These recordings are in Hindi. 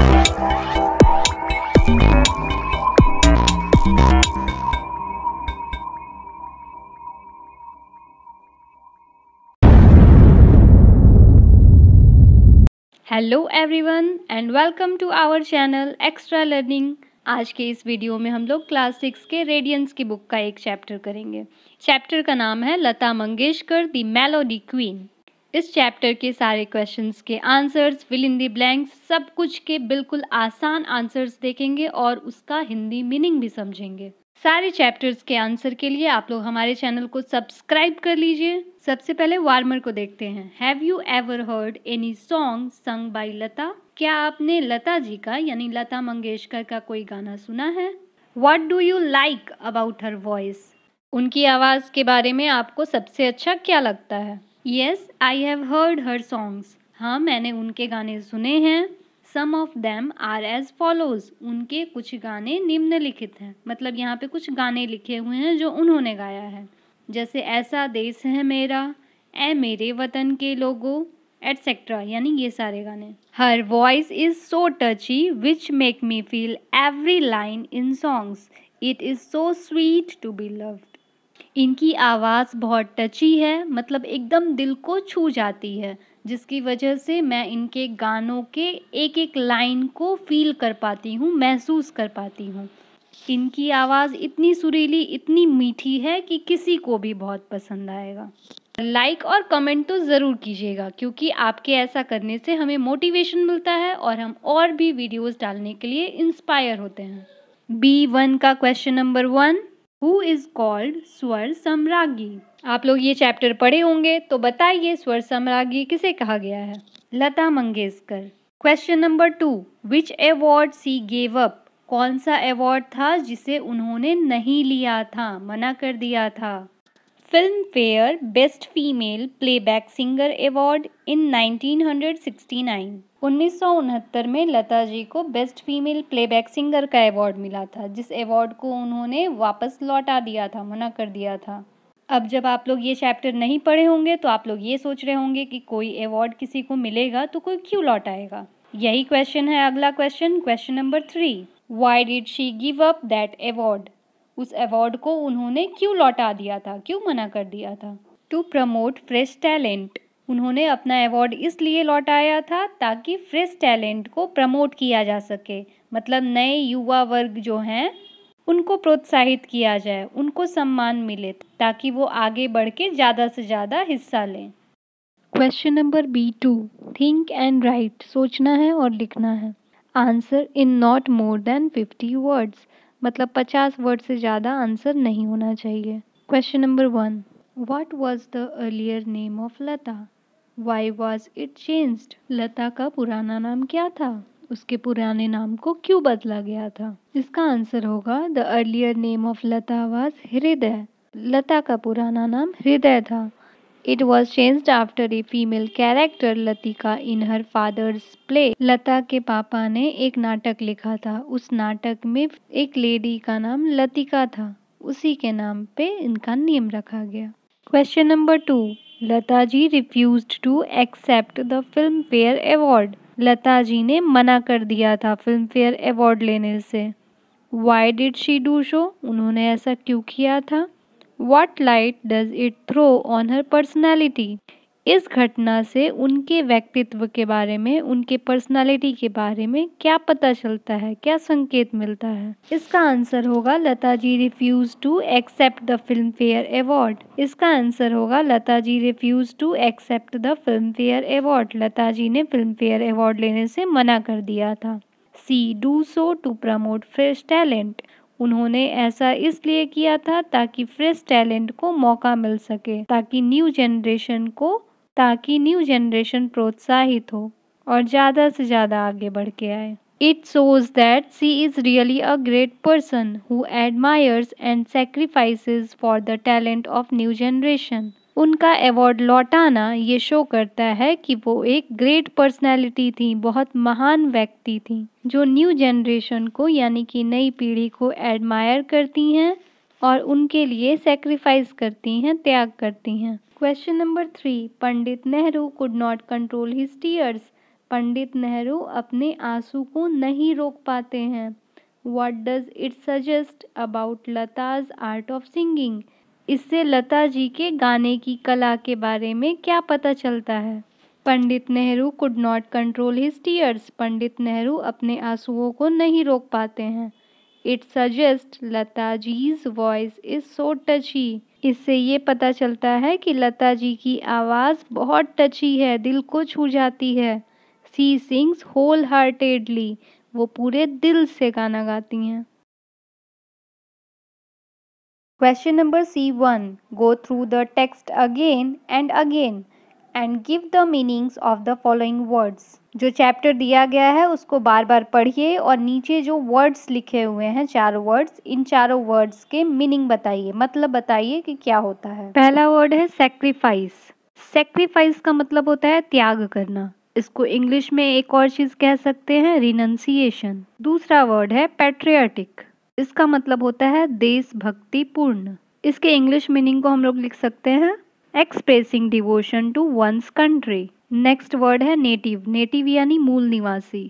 Hello everyone and welcome to our channel extra learning आज के इस वीडियो में हम लोग क्लास सिक्स के रेडियंस की बुक का एक चैप्टर करेंगे चैप्टर का नाम है Lata Mangeshkar the melody queen इस चैप्टर के सारे क्वेश्चंस के answers fill in the blanks सब कुछ के बिल्कुल आसान आंसर्स देखेंगे और उसका हिंदी मीनिंग भी समझेंगे सारे चैप्टर्स के आंसर के लिए आप लोग हमारे चैनल को सब्सक्राइब कर लीजिए सबसे पहले वार्मर को देखते हैं have you ever heard any song sung by Lata क्या आपने लता जी का यानी लता मंगेशकर का कोई गाना सुना है what do you like about her voice उनकी आवाज़ के बारे में आपको सबसे अच्छा क्या लगता है yes I have heard her songs हाँ मैंने उनके गाने सुने हैं some of them are as follows उनके कुछ गाने निम्नलिखित हैं मतलब यहाँ पे कुछ गाने लिखे हुए हैं जो उन्होंने गाया है जैसे ऐसा देश है मेरा ए मेरे वतन के लोगों एटसेट्रा यानी ये सारे गाने her voice is so touchy which make me feel every line in songs it is so sweet to be love इनकी आवाज़ बहुत टची है मतलब एकदम दिल को छू जाती है जिसकी वजह से मैं इनके गानों के एक एक लाइन को फील कर पाती हूँ महसूस कर पाती हूँ इनकी आवाज़ इतनी सुरीली इतनी मीठी है कि किसी को भी बहुत पसंद आएगा लाइक और कमेंट तो ज़रूर कीजिएगा क्योंकि आपके ऐसा करने से हमें मोटिवेशन मिलता है और हम और भी वीडियोस डालने के लिए इंस्पायर होते हैं बी वन का question number one who is called स्वर सम्रागी आप लोग ये चैप्टर पढ़े होंगे तो बताइए स्वर सम्रागी किसे कहा गया है Lata Mangeshkar question number two which award she gave up कौन सा अवार्ड था जिसे उन्होंने नहीं लिया था मना कर दिया था Filmfare best female playback singer award in 1969 1969 में लता जी को बेस्ट फीमेल प्लेबैक सिंगर का अवार्ड मिला था जिस अवार्ड को उन्होंने वापस लौटा दिया था मना कर दिया था अब जब आप लोग ये चैप्टर नहीं पढ़े होंगे तो आप लोग ये सोच रहे होंगे कि कोई अवार्ड किसी को मिलेगा तो कोई क्यों लौटाएगा यही क्वेश्चन है अगला question question number three why did she give up that award उस अवार्ड को उन्होंने क्यों लौटा दिया था क्यों मना कर दिया था टू प्रमोट फ्रेश टैलेंट उन्होंने अपना अवार्ड इसलिए लौटाया था ताकि फ्रेश टैलेंट को प्रमोट किया जा सके मतलब नए युवा वर्ग जो हैं उनको प्रोत्साहित किया जाए उनको सम्मान मिले ताकि वो आगे बढ़ के ज़्यादा से ज़्यादा हिस्सा लें question number B two think and write सोचना है और लिखना है answer in not more than fifty words मतलब पचास वर्ड से ज़्यादा आंसर नहीं होना चाहिए question number one what was the earlier name of Lata why was it changed Lata का पुराना नाम क्या था उसके पुराने नाम को क्यों बदला गया था इसका आंसर होगा the earlier name of Lata was Hridaya Lata का पुराना नाम हृदय था It was changed after a female character Latika in her father's play. लता के पापा ने एक नाटक लिखा था उस नाटक में एक लेडी का नाम लतिका था उसी के नाम पे इनका नेम रखा गया question number two Lata ji refuse to accept the Filmfare award Lata ji ने मना कर दिया था फिल्म फेयर अवार्ड लेने से why did she do so उन्होंने ऐसा क्यों किया था what light does it throw on her personality इस घटना से उनके व्यक्तित्व के बारे में उनके पर्सनालिटी के बारे में क्या पता चलता है क्या संकेत मिलता है इसका आंसर होगा Lata ji refuse to accept the Filmfare award इसका आंसर होगा Lata ji refuse to accept the Filmfare award Lata ji ने फिल्म फेयर अवार्ड लेने से मना कर दिया था she do so to promote fresh talent उन्होंने ऐसा इसलिए किया था ताकि फ्रेश टैलेंट को मौका मिल सके ताकि न्यू जनरेशन को ताकि न्यू जनरेशन प्रोत्साहित हो और ज़्यादा से ज़्यादा आगे बढ़ के आए it shows that she is really a great person who admires and sacrifices for the talent of new generation उनका अवार्ड लौटाना ये शो करता है कि वो एक ग्रेट पर्सनैलिटी थी बहुत महान व्यक्ति थी जो न्यू जनरेशन को यानी कि नई पीढ़ी को एडमायर करती हैं और उनके लिए सेक्रीफाइस करती हैं त्याग करती हैं question number three Pandit Nehru could not control his tears Pandit Nehru अपने आंसू को नहीं रोक पाते हैं what does it suggest about Lata's art of singing इससे लता जी के गाने की कला के बारे में क्या पता चलता है Pandit Nehru could not control his tears Pandit Nehru अपने आंसुओं को नहीं रोक पाते हैं it suggest Lata ji's voice is so touchy इससे ये पता चलता है कि लता जी की आवाज़ बहुत टची है दिल को छू जाती है सी सिंग्स होल हार्टेडली वो पूरे दिल से गाना गाती हैं Question number C1. Go through the text again and again and give the meanings of the following words. जो चैप्टर दिया गया है उसको बार बार पढ़िए और नीचे जो वर्ड्स लिखे हुए हैं चारों वर्ड्स इन चारों वर्ड्स के मीनिंग बताइए मतलब बताइए कि क्या होता है पहला वर्ड है सेक्रीफाइस सेक्रीफाइस का मतलब होता है त्याग करना इसको इंग्लिश में एक और चीज़ कह सकते हैं रिनंसिएशन दूसरा वर्ड है पेट्रियाटिक इसका मतलब होता है देशभक्ति पूर्ण इसके इंग्लिश मीनिंग को हम लोग लिख सकते हैं expressing devotion to one's country next word है नेटिव नेटिव यानी मूल निवासी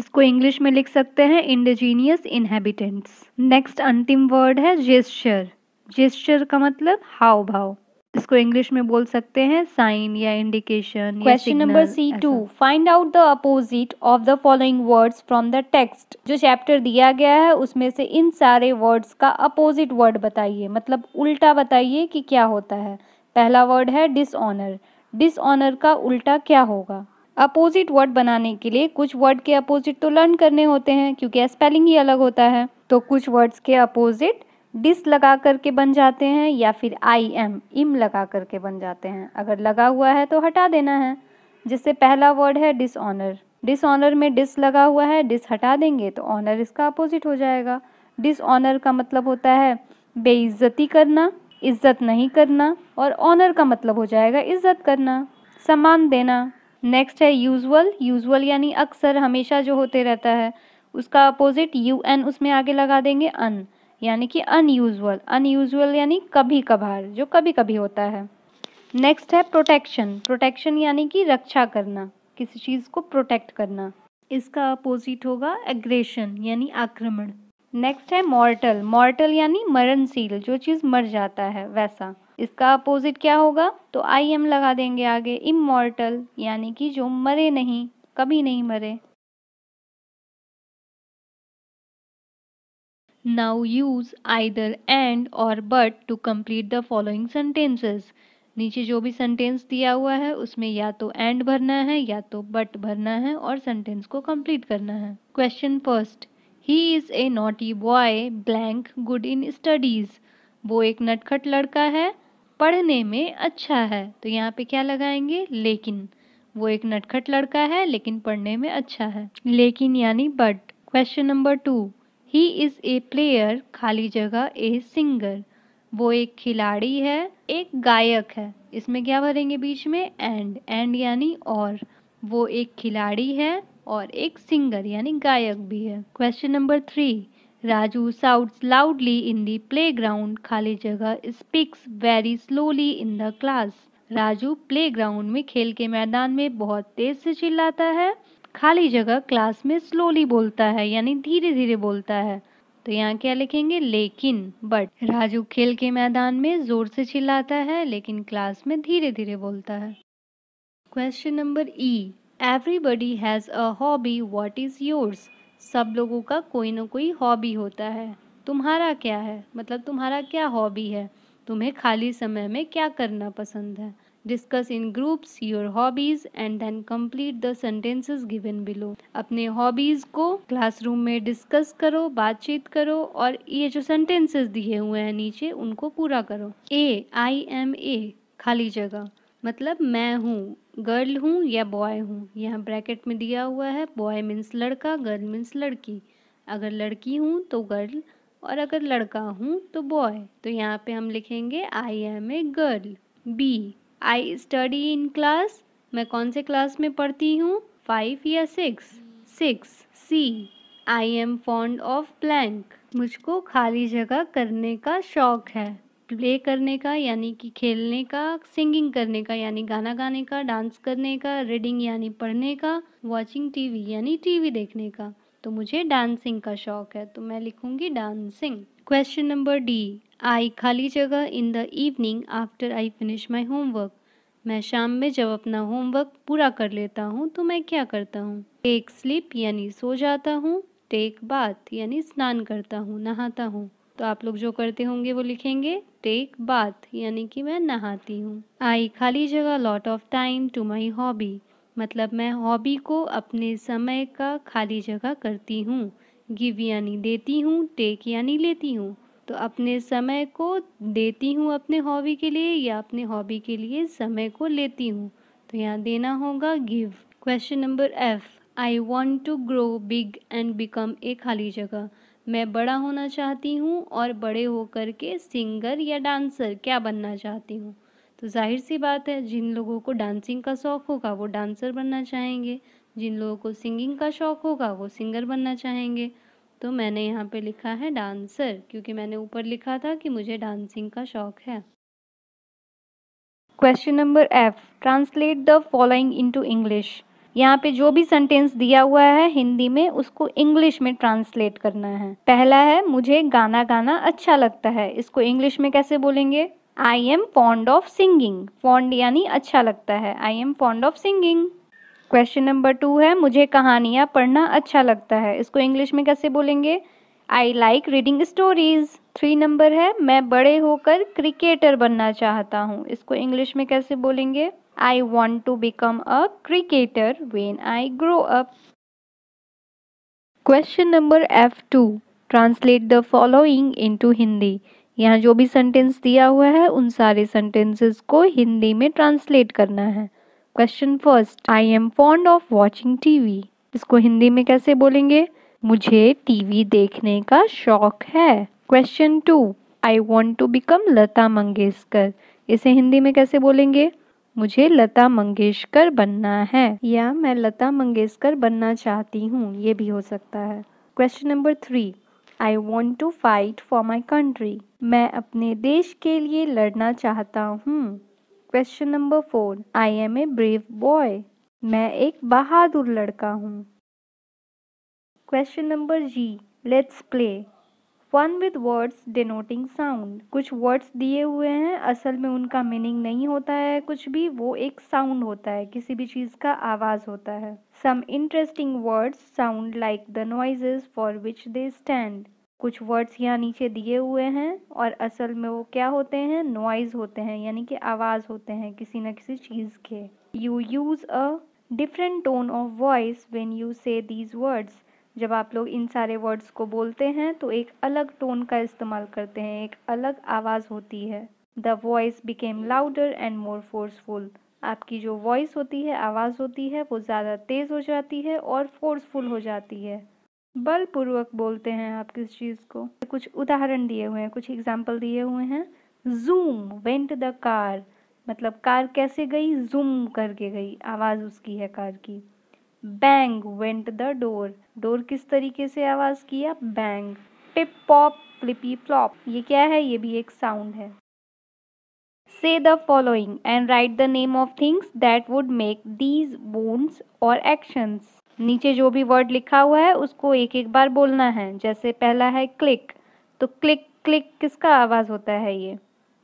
इसको इंग्लिश में लिख सकते हैं इंडिजीनियस इनहेबिटेंट्स नेक्स्ट अंतिम वर्ड है जेस्चर जेस्चर का मतलब हाव भाव इसको इंग्लिश में बोल सकते हैं साइन या indication question number C to find out the opposite of the following words from the text जो चैप्टर दिया गया है उसमें से इन सारे वर्ड्स का अपोजिट वर्ड बताइए मतलब उल्टा बताइए कि क्या होता है पहला वर्ड है डिसऑनर डिसऑनर का उल्टा क्या होगा अपोजिट वर्ड बनाने के लिए कुछ वर्ड के अपोजिट तो लर्न करने होते हैं क्योंकि स्पेलिंग ही अलग होता है तो कुछ वर्ड्स के अपोजिट डिस लगा करके बन जाते हैं या फिर आई एम इम लगा करके बन जाते हैं अगर लगा हुआ है तो हटा देना है जिससे पहला वर्ड है डिसऑनर डिसऑनर में डिस लगा हुआ है डिस हटा देंगे तो ऑनर इसका अपोजिट हो जाएगा डिसऑनर का मतलब होता है बेइज्जती करना इज्जत नहीं करना और ऑनर का मतलब हो जाएगा इज्जत करना सम्मान देना नेक्स्ट है यूजुअल यूजुअल यानी अक्सर हमेशा जो होते रहता है उसका अपोजिट यू एन उसमें आगे लगा देंगे अन यानी कि अनयूजल अनयूजल यानी कभी कभार जो कभी कभी होता है नेक्स्ट है प्रोटेक्शन प्रोटेक्शन यानी कि रक्षा करना किसी चीज़ को प्रोटेक्ट करना इसका अपोजिट होगा एग्रेशन यानी आक्रमण नेक्स्ट है मॉर्टल मॉर्टल यानी मरणशील जो चीज़ मर जाता है वैसा इसका अपोजिट क्या होगा तो आई एम लगा देंगे आगे इमोर्टल यानी कि जो मरे नहीं कभी नहीं मरे Now use either and or but to complete the following sentences. नीचे जो भी सेंटेंस दिया हुआ है उसमें या तो एंड भरना है या तो बट भरना है और सेंटेंस को कंप्लीट करना है question first he is a naughty boy blank good in studies वो एक नटखट लड़का है पढ़ने में अच्छा है तो यहाँ पे क्या लगाएंगे लेकिन वो एक नटखट लड़का है लेकिन पढ़ने में अच्छा है लेकिन यानी but question number two he is a player खाली जगह ए सिंगर वो एक खिलाड़ी है एक गायक है इसमें क्या भरेंगे बीच में एंड एंड यानी और वो एक खिलाड़ी है और एक सिंगर यानी गायक भी है question number three Raju shouts loudly in the playground खाली जगह speaks very slowly in the class Raju playground में खेल के मैदान में बहुत तेज से चिल्लाता है खाली जगह क्लास में स्लोली बोलता है यानी धीरे धीरे बोलता है तो यहाँ क्या लिखेंगे लेकिन बट राजू खेल के मैदान में जोर से चिल्लाता है लेकिन क्लास में धीरे धीरे बोलता है question number E everybody has a hobby what is yours सब लोगों का कोई ना कोई हॉबी होता है तुम्हारा क्या है मतलब तुम्हारा क्या हॉबी है तुम्हें खाली समय में क्या करना पसंद है discuss in groups your hobbies and then complete the sentences given below अपने हॉबीज को क्लासरूम में डिस्कस करो बातचीत करो और ये जो सेंटेंसेस दिए हुए हैं नीचे उनको पूरा करो ए आई एम ए खाली जगह मतलब मैं हूँ गर्ल हूँ या बॉय हूँ यहाँ ब्रैकेट में दिया हुआ है बॉय मीन्स लड़का गर्ल मीन्स लड़की अगर लड़की हूँ तो गर्ल और अगर लड़का हूँ तो बॉय तो यहाँ पे हम लिखेंगे I am a girl B I study in class मैं कौन से क्लास में पढ़ती हूँ फाइव या six six C I am fond of blank मुझको खाली जगह करने का शौक है प्ले करने का यानी कि खेलने का सिंगिंग करने का यानी गाना गाने का डांस करने का रीडिंग यानी पढ़ने का वॉचिंग टीवी यानी टीवी देखने का तो मुझे डांसिंग का शौक है तो मैं लिखूंगी dancing question number D I खाली जगह in the evening after I finish my homework मैं शाम में जब अपना होमवर्क पूरा कर लेता हूँ तो मैं क्या करता हूँ टेक स्लीप यानी सो जाता हूँ टेक बाथ यानी स्नान करता हूँ नहाता हूँ तो आप लोग जो करते होंगे वो लिखेंगे टेक बाथ यानी कि मैं नहाती हूँ आई खाली जगह lot of time to my hobby मतलब मैं हॉबी को अपने समय का खाली जगह करती हूँ गिव यानी देती हूँ टेक यानी लेती हूँ तो अपने समय को देती हूँ अपने हॉबी के लिए या अपने हॉबी के लिए समय को लेती हूँ तो यहाँ देना होगा give question number F I want to grow big and become a खाली जगह मैं बड़ा होना चाहती हूँ और बड़े होकर के सिंगर या डांसर क्या बनना चाहती हूँ तो जाहिर सी बात है जिन लोगों को डांसिंग का शौक़ होगा वो डांसर बनना चाहेंगे जिन लोगों को सिंगिंग का शौक़ होगा वो सिंगर बनना चाहेंगे तो मैंने यहाँ पे लिखा है डांसर क्योंकि मैंने ऊपर लिखा था कि मुझे डांसिंग का शौक है question number F translate the following into English यहाँ पे जो भी सेंटेंस दिया हुआ है हिंदी में उसको इंग्लिश में ट्रांसलेट करना है पहला है मुझे गाना गाना अच्छा लगता है इसको इंग्लिश में कैसे बोलेंगे I am fond of singing fond यानी अच्छा लगता है I am fond of singing question number two है मुझे कहानियाँ पढ़ना अच्छा लगता है इसको इंग्लिश में कैसे बोलेंगे I like reading stories three number है मैं बड़े होकर क्रिकेटर बनना चाहता हूँ इसको इंग्लिश में कैसे बोलेंगे I want to become a cricketer when I grow up question number F to translate the following to Hindi यहाँ जो भी सेंटेंस दिया हुआ है उन सारे सेंटेंसेस को हिंदी में ट्रांसलेट करना है question first I am fond of watching TV इसको हिंदी में कैसे बोलेंगे मुझे टीवी देखने का शौक है question two I want to become Lata Mangeshkar इसे हिंदी में कैसे बोलेंगे मुझे लता मंगेशकर बनना है या मैं लता मंगेशकर बनना चाहती हूँ ये भी हो सकता है question number three I want to fight for my country मैं अपने देश के लिए लड़ना चाहता हूँ question number four I am a brave boy मैं एक बहादुर लड़का हूँ question number G let's play fun with words denoting sound कुछ वर्ड्स दिए हुए हैं असल में उनका मीनिंग नहीं होता है कुछ भी वो एक साउंड होता है किसी भी चीज़ का आवाज़ होता है some interesting words sound like the noises for which they stand कुछ वर्ड्स यहाँ नीचे दिए हुए हैं और असल में वो क्या होते हैं नॉइज होते हैं यानी कि आवाज़ होते हैं किसी न किसी चीज़ के you use a different tone of voice when you say these words जब आप लोग इन सारे वर्ड्स को बोलते हैं तो एक अलग टोन का इस्तेमाल करते हैं एक अलग आवाज़ होती है the voice became louder and more forceful आपकी जो वॉइस होती है आवाज़ होती है वो ज़्यादा तेज़ हो जाती है और फोर्सफुल हो जाती है बलपूर्वक बोलते हैं आप किस चीज़ को कुछ उदाहरण दिए हुए हैं कुछ एग्जाम्पल दिए हुए हैं जूम वेंट द कार मतलब कार कैसे गई जूम करके गई आवाज़ उसकी है कार की bang went the door door किस तरीके से आवाज़ किया bang tip pop flippy flop ये क्या है ये भी एक साउंड है say the following and write the name of things that would make these bones और एक्शंस नीचे जो भी वर्ड लिखा हुआ है उसको एक एक बार बोलना है जैसे पहला है क्लिक तो क्लिक क्लिक किसका आवाज़ होता है ये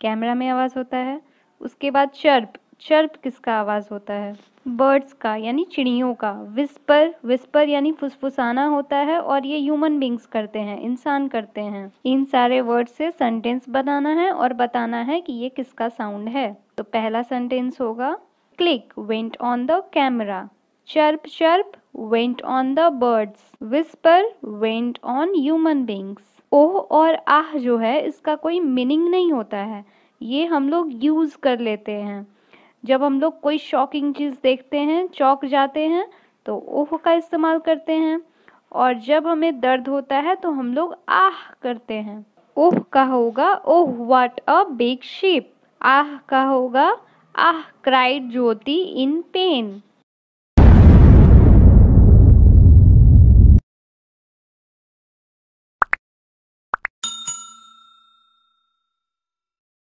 कैमरा में आवाज़ होता है उसके बाद चर्प चर्प किसका आवाज़ होता है बर्ड्स का यानी चिड़ियों का विस्पर विस्पर यानी फुसफुसाना होता है और ये ह्यूमन बींग्स करते हैं इंसान करते हैं इन सारे वर्ड से सेंटेंस बनाना है और बताना है कि ये किसका साउंड है तो पहला सेंटेंस होगा click went on the camera Chirp, chirp went on the birds. Whisper went on human beings. Oh और आह जो है इसका कोई मीनिंग नहीं होता है ये हम लोग यूज़ कर लेते हैं जब हम लोग कोई शॉकिंग चीज़ देखते हैं चौक जाते हैं तो ओह का इस्तेमाल करते हैं और जब हमें दर्द होता है तो हम लोग आह करते हैं ओह का होगा oh what a big ship ah का होगा आह क्राइड ज्योति इन पेन